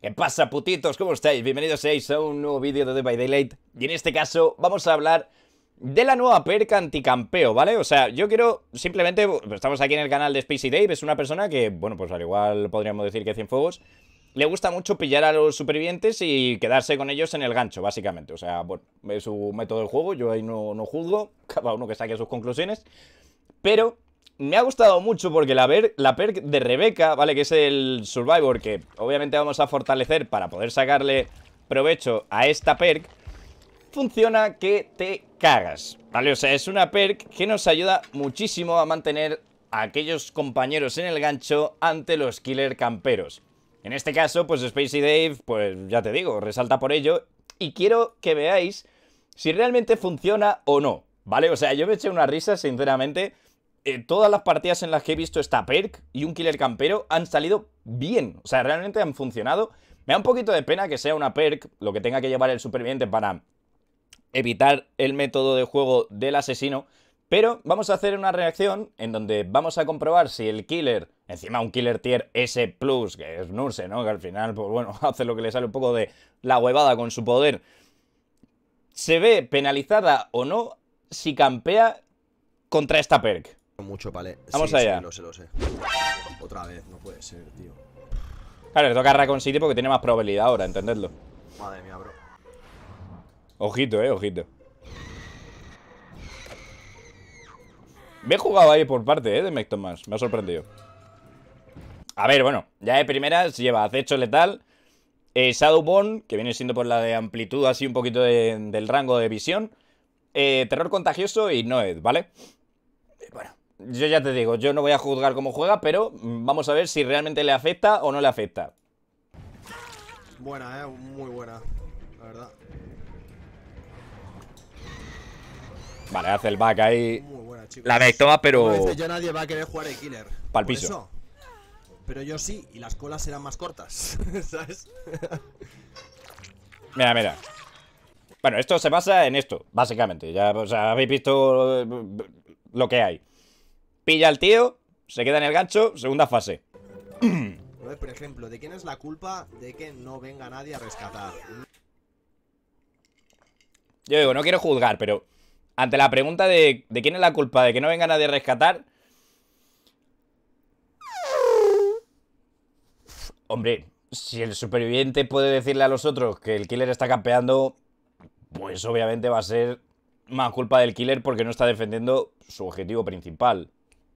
¿Qué pasa, putitos? ¿Cómo estáis? Bienvenidos a un nuevo vídeo de The by Daylight. Y en este caso vamos a hablar de la nueva perca anticampeo, ¿vale? O sea, yo quiero simplemente... Estamos aquí en el canal de Spacey Dave, es una persona que, bueno, pues al igual podríamos decir que Cienfuegos, le gusta mucho pillar a los supervivientes y quedarse con ellos en el gancho, básicamente. O sea, bueno, es su método de juego, yo ahí no, no juzgo, cada uno que saque sus conclusiones. Pero me ha gustado mucho porque la, ver, la perk de Rebeca, ¿vale? Que es el Survivor que obviamente vamos a fortalecer para poder sacarle provecho a esta perk Funciona que te cagas, ¿vale? O sea, es una perk que nos ayuda muchísimo a mantener a aquellos compañeros en el gancho ante los killer camperos En este caso, pues Spacey Dave, pues ya te digo, resalta por ello Y quiero que veáis si realmente funciona o no, ¿vale? O sea, yo me eché una risa, sinceramente eh, todas las partidas en las que he visto esta perk y un killer campero han salido bien. O sea, realmente han funcionado. Me da un poquito de pena que sea una perk lo que tenga que llevar el superviviente para evitar el método de juego del asesino. Pero vamos a hacer una reacción en donde vamos a comprobar si el killer, encima un killer tier S+, que es Nurse, ¿no? Que al final, pues bueno, hace lo que le sale un poco de la huevada con su poder. Se ve penalizada o no si campea contra esta perk. Mucho, vale. Vamos allá. Otra vez, no puede ser, tío. Claro, le toca a Raccoon City porque tiene más probabilidad ahora, entendedlo. Madre mía, bro. Ojito, eh, ojito. Me he jugado ahí por parte, eh, de Mecton más. Me ha sorprendido. A ver, bueno, ya de primeras lleva acecho letal. Eh, Shadowborn, que viene siendo por la de amplitud así un poquito del rango de visión. Eh, terror contagioso y Noed, ¿vale? Eh, bueno, yo ya te digo, yo no voy a juzgar cómo juega, pero vamos a ver si realmente le afecta o no le afecta. Buena, eh, muy buena, la verdad. Vale, hace el back ahí. La de toma, pero. ya nadie va a querer jugar killer. piso. Pero yo sí, y las colas serán más cortas. ¿Sabes? mira, mira. Bueno, esto se basa en esto, básicamente. Ya, o sea, habéis visto eh, lo que hay. Pilla al tío, se queda en el gancho, segunda fase. Por ejemplo, ¿de quién es la culpa de que no venga nadie a rescatar? Yo digo, no quiero juzgar, pero ante la pregunta de, de quién es la culpa de que no venga nadie a rescatar... Hombre, si el superviviente puede decirle a los otros que el killer está campeando, pues obviamente va a ser más culpa del killer porque no está defendiendo su objetivo principal.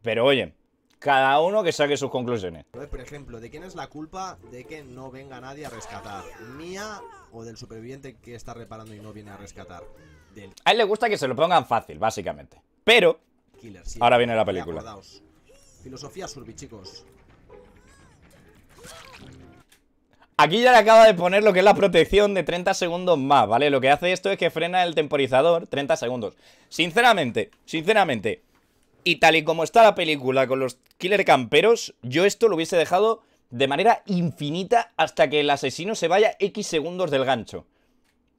Pero oye, cada uno que saque sus conclusiones. por ejemplo, ¿de quién es la culpa de que no venga nadie a rescatar? ¿Mía o del superviviente que está reparando y no viene a rescatar? A él le gusta que se lo pongan fácil, básicamente. Pero... ahora viene la película. Filosofía surbi, chicos. Aquí ya le acaba de poner lo que es la protección de 30 segundos más, ¿vale? Lo que hace esto es que frena el temporizador 30 segundos. Sinceramente, sinceramente, y tal y como está la película con los killer camperos, yo esto lo hubiese dejado de manera infinita hasta que el asesino se vaya X segundos del gancho.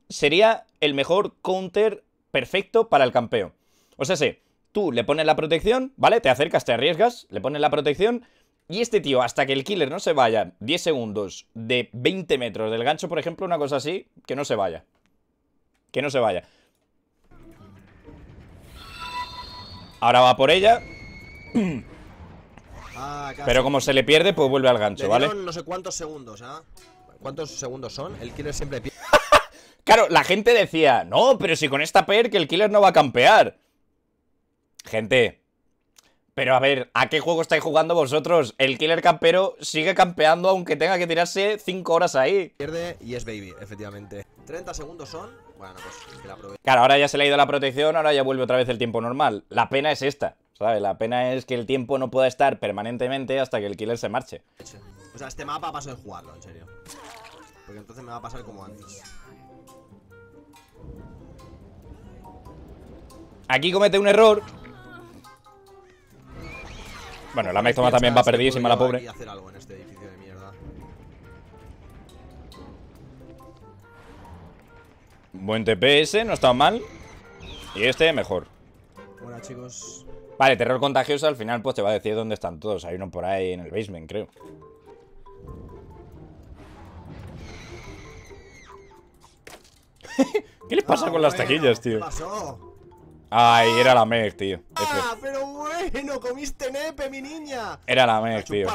Sería el mejor counter perfecto para el campeo. O sea, sé, tú le pones la protección, ¿vale? Te acercas, te arriesgas, le pones la protección. Y este tío, hasta que el killer no se vaya 10 segundos de 20 metros del gancho, por ejemplo, una cosa así, que no se vaya. Que no se vaya. Ahora va por ella. Ah, pero como se le pierde, pues vuelve al gancho, ¿vale? no sé cuántos segundos, ¿ah? ¿Cuántos segundos son? El killer siempre pierde. Claro, la gente decía, no, pero si con esta per que el killer no va a campear. Gente, pero a ver, ¿a qué juego estáis jugando vosotros? El killer campero sigue campeando aunque tenga que tirarse 5 horas ahí. Pierde y es baby, efectivamente. 30 segundos son pues, claro, ahora ya se le ha ido la protección, ahora ya vuelve otra vez el tiempo normal. La pena es esta, ¿sabes? La pena es que el tiempo no pueda estar permanentemente hasta que el killer se marche. O sea, este mapa paso de jugarlo, en serio. Porque entonces me va a pasar como antes. Aquí comete un error. Bueno, la Mextoma también va perdidísima, este la pobre. Hacer algo en este edificio de mierda. Buen TPS, no está mal. Y este mejor. Hola, chicos. Vale, terror contagioso al final pues te va a decir dónde están todos. Hay uno por ahí en el basement, creo. ¿Qué les pasa ah, con las taquillas, tío? ¿Qué pasó? Ay, era la Meg, tío. ¡Ah, pero bueno! ¡Comiste nepe, mi niña! Era la Meg, tío.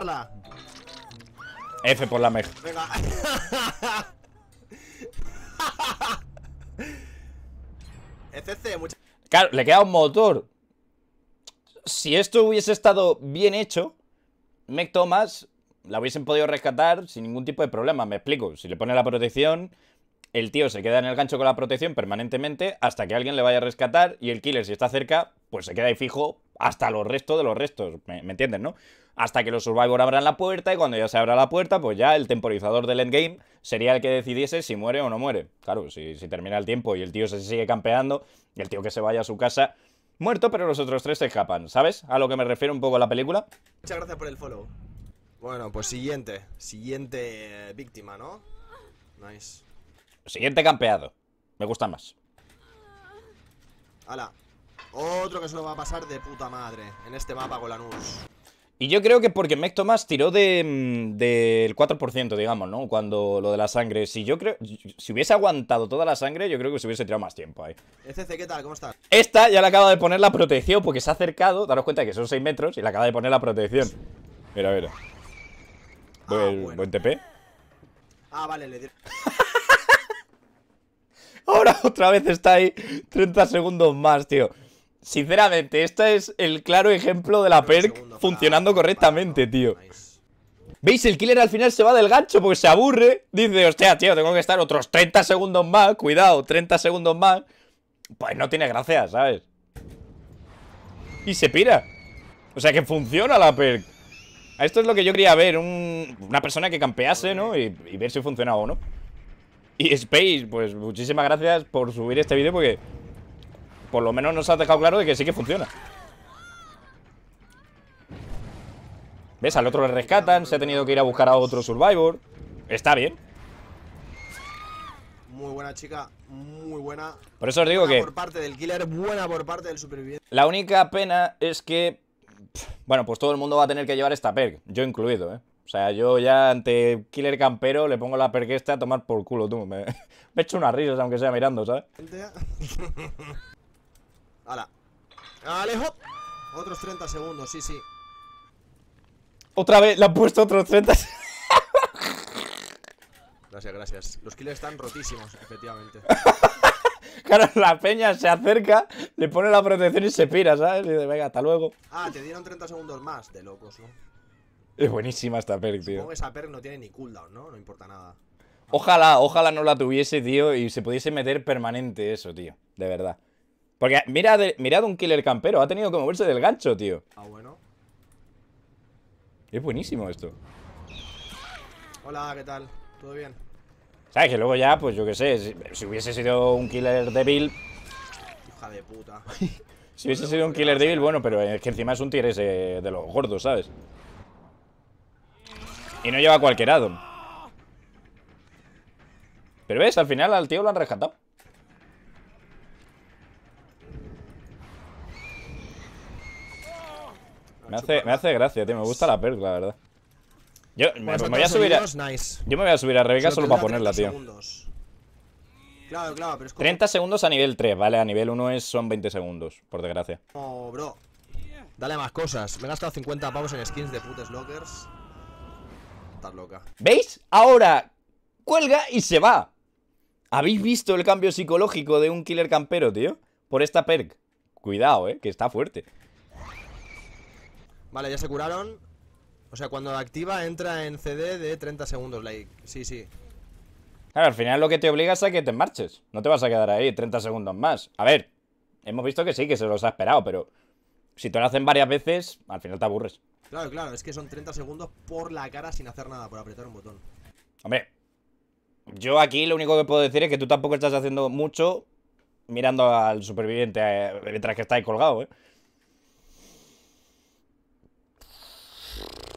F por la Meg. Venga. Claro, le queda un motor. Si esto hubiese estado bien hecho, Mech Thomas la hubiesen podido rescatar sin ningún tipo de problema. Me explico. Si le pone la protección, el tío se queda en el gancho con la protección permanentemente hasta que alguien le vaya a rescatar y el killer, si está cerca, pues se queda ahí fijo hasta los restos de los restos. ¿Me, me entienden, no? hasta que los Survivor abran la puerta y cuando ya se abra la puerta, pues ya el temporizador del endgame sería el que decidiese si muere o no muere. Claro, si, termina el tiempo y el tío se sigue campeando, y el tío que se vaya a su casa muerto, pero los otros tres se escapan, ¿sabes? A lo que me refiero un poco a la película. Muchas gracias por el follow. Bueno, pues siguiente, siguiente víctima, ¿no? Nice. Siguiente campeado. Me gusta más. Hala. Otro que se lo va a pasar de puta madre en este mapa con la Nus. Y yo creo que porque Mech tiró mm, del de, 4%, digamos, ¿no? Cuando lo de la sangre. Si yo creo. Si hubiese aguantado toda la sangre, yo creo que se hubiese tirado más tiempo ahí. ¿qué tal? ¿Cómo estás? Esta ya le acaba de poner la protección porque se ha acercado. Daros cuenta que son 6 metros y le acaba de poner la protección. Mira, mira. Ah, buen, buen TP. Ah, vale, le dio. Ahora otra vez está ahí 30 segundos más, tío. Sinceramente, este es el claro ejemplo de la perk funcionando correctamente, tío. ¿Veis? El killer al final se va del gancho porque se aburre. Dice, hostia, tío, tengo que estar otros 30 segundos más. Cuidado, 30 segundos más. Pues no tiene gracia, ¿sabes? Y se pira. O sea que funciona la perk. Esto es lo que yo quería ver. una persona que campease, ¿no? Y, ver si funciona o no. Y Space, pues muchísimas gracias por subir este vídeo porque por lo menos nos has dejado claro de que sí que funciona. ¿Ves? Al otro le rescatan, se ha tenido que ir a buscar a otro Survivor. Está bien. Muy buena chica, muy buena. Por eso os digo que... por parte del killer, buena por parte del superviviente. La única pena es que... Bueno, pues todo el mundo va a tener que llevar esta perk, yo incluido, ¿eh? O sea, yo ya ante Killer Campero le pongo la perk esta a tomar por culo, tú. Me, he echo unas risas, aunque sea mirando, ¿sabes? ¡Hala! ¡Alejo! Otros 30 segundos, sí, sí. Otra vez, le han puesto otros 30 Gracias, gracias. Los killers están rotísimos, efectivamente. claro, la peña se acerca, le pone la protección y se pira, ¿sabes? dice, venga, hasta luego. Ah, te dieron 30 segundos más, de locos, ¿no? Es buenísima esta perk, tío. Supongo que esa perk no tiene ni cooldown, ¿no? No importa nada. Ojalá, ojalá no la tuviese, tío, y se pudiese meter permanente eso, tío. De verdad. Porque mirad, un killer campero, ha tenido que moverse del gancho, tío. Ah, bueno. Es buenísimo esto. Hola, ¿qué tal? ¿Todo bien? ¿Sabes? Que luego ya, pues yo qué sé, si, hubiese sido un killer débil... Hija de puta. si hubiese sido un killer débil, bueno, pero es que encima es un tier ese de los gordos, ¿sabes? Y no lleva cualquier addon. Pero ves, al final al tío lo han rescatado. Me hace, me hace gracia, tío. Me gusta la perk, la verdad. Yo me, voy a subir a, Rebeca solo para ponerla, tío. 30 segundos a nivel 3, ¿vale? A nivel 1 son 20 segundos, por desgracia. Oh, bro. Dale más cosas. Me he gastado 50 pavos en skins de putes lockers. Estás loca. ¿Veis? Ahora cuelga y se va. ¿Habéis visto el cambio psicológico de un killer campero, tío? Por esta perk. Cuidado, eh, que está fuerte. Vale, ya se curaron. O sea, cuando activa entra en CD de 30 segundos, like. Sí, sí. Claro, al final lo que te obliga es a que te marches. No te vas a quedar ahí 30 segundos más. A ver, hemos visto que sí, que se los ha esperado, pero si te lo hacen varias veces, al final te aburres. Claro, claro, es que son 30 segundos por la cara sin hacer nada, por apretar un botón. Hombre, yo aquí lo único que puedo decir es que tú tampoco estás haciendo mucho mirando al superviviente eh, mientras que está ahí colgado, ¿eh?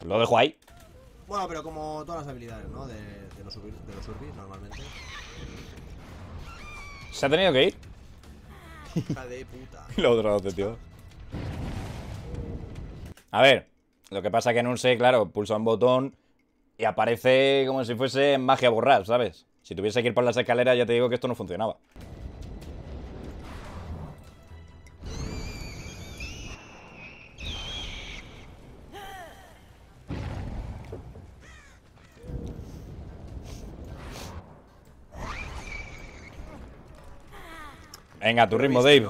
Lo dejo ahí. Bueno, pero como todas las habilidades, ¿no? De, los, urbis, normalmente. ¿Se ha tenido que ir? Hija de puta. tío. A ver, lo que pasa es que en un C, claro, pulsa un botón y aparece como si fuese magia borrar, ¿sabes? Si tuviese que ir por las escaleras, ya te digo que esto no funcionaba. Venga, tu ritmo, Dave.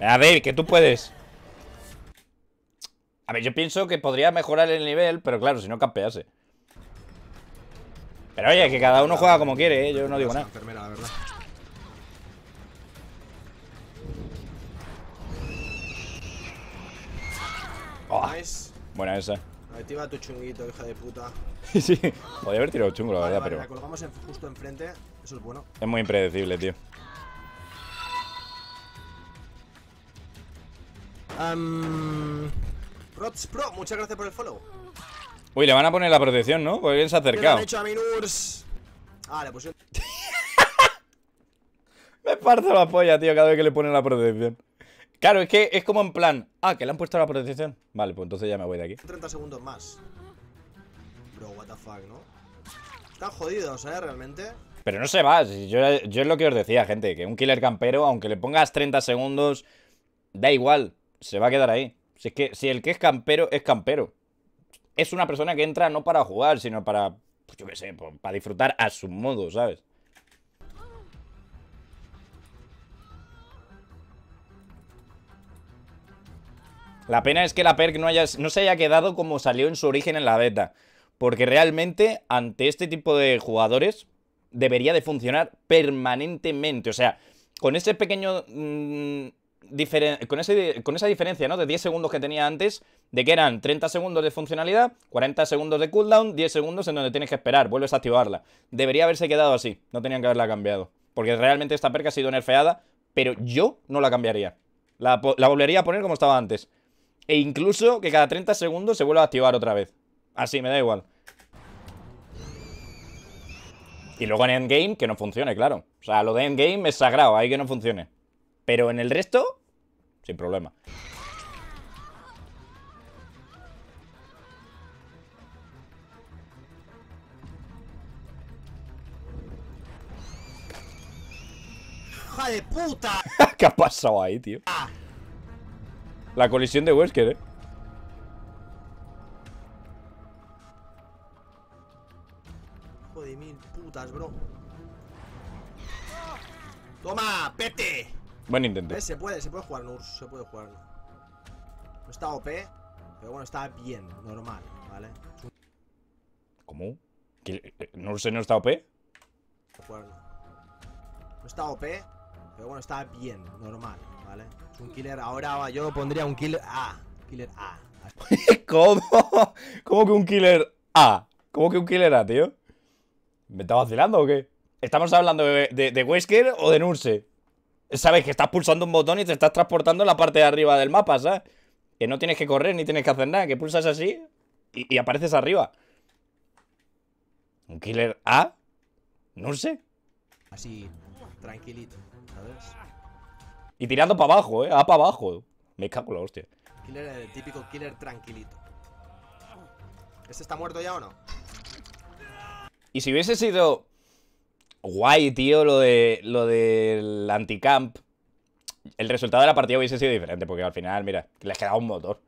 A ver, que tú puedes. A ver, yo pienso que podría mejorar el nivel, pero claro, si no campease. Pero oye, que cada uno juega como quiere, ¿eh? yo no digo nada. buena esa. Activa tu chunguito, hija de puta. sí, podría haber tirado chungo, la verdad, pero. La colocamos justo enfrente, eso es bueno. Es muy impredecible, tío. Um... Rots Pro, muchas gracias por el follow. Uy, le van a poner la protección, ¿no? Porque bien se ha acercado. hecho a Ah, le pusieron. Me parto la polla, tío, cada vez que le ponen la protección. Claro, es que es como en plan. Ah, que le han puesto la protección. Vale, pues entonces ya me voy de aquí. 30 segundos más. Bro, what the fuck, ¿no? Están jodidos, ¿eh? Realmente. Pero no se va. Yo, yo es lo que os decía, gente. Que un killer campero, aunque le pongas 30 segundos, da igual. Se va a quedar ahí. Si es que si el que es campero, es campero. Es una persona que entra no para jugar, sino para, pues yo qué sé, para disfrutar a su modo, ¿sabes? La pena es que la perk no, haya, no se haya quedado como salió en su origen en la beta. Porque realmente, ante este tipo de jugadores, debería de funcionar permanentemente. O sea, con ese pequeño... Mm, con, ese, con esa diferencia, ¿no? De 10 segundos que tenía antes, de que eran 30 segundos de funcionalidad, 40 segundos de cooldown, 10 segundos en donde tienes que esperar, vuelves a activarla. Debería haberse quedado así, no tenían que haberla cambiado. Porque realmente esta perk ha sido nerfeada, pero yo no la cambiaría. la volvería a poner como estaba antes. E incluso que cada 30 segundos se vuelva a activar otra vez. Así, me da igual. Y luego en Endgame que no funcione, claro. O sea, lo de Endgame es sagrado, ahí que no funcione. Pero en el resto, sin problema. ¡Hija de puta! ¿Qué ha pasado ahí, tío? Ah. La colisión de Wesker, eh. Hijo de mil putas, bro. ¡Toma! ¡Pete! Buen intento. se puede, se puede jugar Nurs, se puede jugar. No está OP, pero bueno, está bien, normal, ¿vale? ¿Cómo? ¿Nurse eh, no está OP? No está OP, pero bueno, está bien, normal, un killer ahora yo pondría un killer A. Killer A. ¿Cómo? ¿Cómo que un killer A? ¿Cómo que un killer A, tío? ¿Me está vacilando o qué? ¿Estamos hablando de, Wesker o de Nurse? Sabes que estás pulsando un botón y te estás transportando en la parte de arriba del mapa, ¿sabes? Que no tienes que correr ni tienes que hacer nada, que pulsas así y, apareces arriba. ¿Un killer A? Nurse. Así, tranquilito, ¿sabes? Y tirando para abajo, eh. A para abajo. Me cago en la hostia. Killer, el típico killer tranquilito. ¿Este está muerto ya o no? Y si hubiese sido guay, tío, lo de lo del anticamp, el resultado de la partida hubiese sido diferente, porque al final, mira, les queda un motor.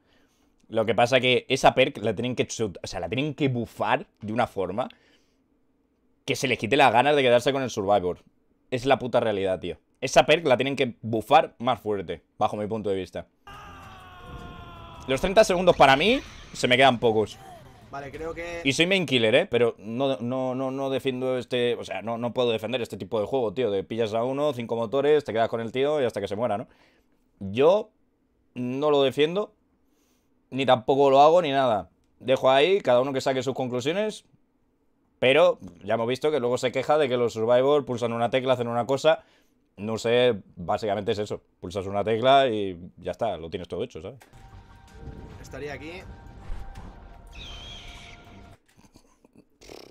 Lo que pasa que esa perk la tienen que o sea, la tienen que bufar de una forma que se les quite las ganas de quedarse con el Survivor. Es la puta realidad, tío. Esa perk la tienen que bufar más fuerte, bajo mi punto de vista. Los 30 segundos para mí se me quedan pocos. Vale, creo que... Y soy main killer, ¿eh? Pero no, no, no, no defiendo este... O sea, no, no puedo defender este tipo de juego, tío. De pillas a uno, cinco motores, te quedas con el tío y hasta que se muera, ¿no? Yo no lo defiendo, ni tampoco lo hago, ni nada. Dejo ahí, cada uno que saque sus conclusiones. Pero ya hemos visto que luego se queja de que los survivors pulsan una tecla, hacen una cosa no sé, básicamente es eso. Pulsas una tecla y ya está, lo tienes todo hecho, ¿sabes? Estaría aquí.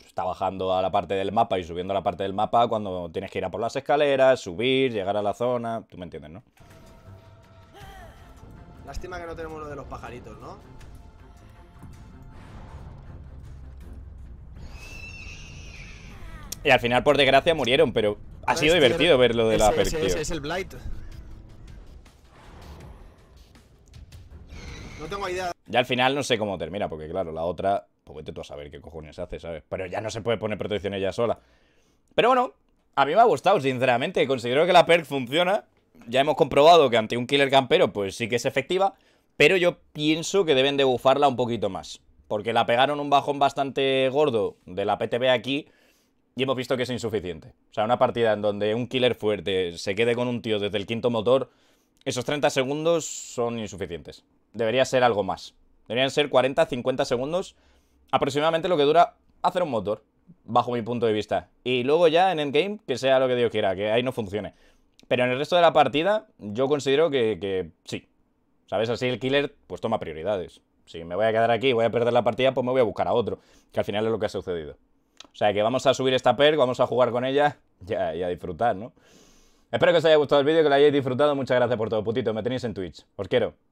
Está bajando a la parte del mapa y subiendo a la parte del mapa cuando tienes que ir a por las escaleras, subir, llegar a la zona. Tú me entiendes, ¿no? Lástima que no tenemos lo de los pajaritos, ¿no? Y al final, por desgracia, murieron, pero ha sido divertido ver lo de la perk, es el Blight. No tengo idea. Ya al final no sé cómo termina, porque claro, la otra... Pues vete tú a saber qué cojones hace, ¿sabes? Pero ya no se puede poner protección ella sola. Pero bueno, a mí me ha gustado, sinceramente. Considero que la perk funciona. Ya hemos comprobado que ante un killer campero, pues sí que es efectiva. Pero yo pienso que deben de un poquito más. Porque la pegaron un bajón bastante gordo de la PTB aquí y hemos visto que es insuficiente. O sea, una partida en donde un killer fuerte se quede con un tío desde el quinto motor, esos 30 segundos son insuficientes. Debería ser algo más. Deberían ser 40, 50 segundos, aproximadamente lo que dura hacer un motor, bajo mi punto de vista. Y luego ya en endgame, que sea lo que Dios quiera, que ahí no funcione. Pero en el resto de la partida, yo considero que, sí. ¿Sabes? Así el killer pues toma prioridades. Si me voy a quedar aquí voy a perder la partida, pues me voy a buscar a otro. Que al final es lo que ha sucedido. O sea que vamos a subir esta perk, vamos a jugar con ella y a, disfrutar, ¿no? Espero que os haya gustado el vídeo, que lo hayáis disfrutado. Muchas gracias por todo, putito. Me tenéis en Twitch. Os quiero.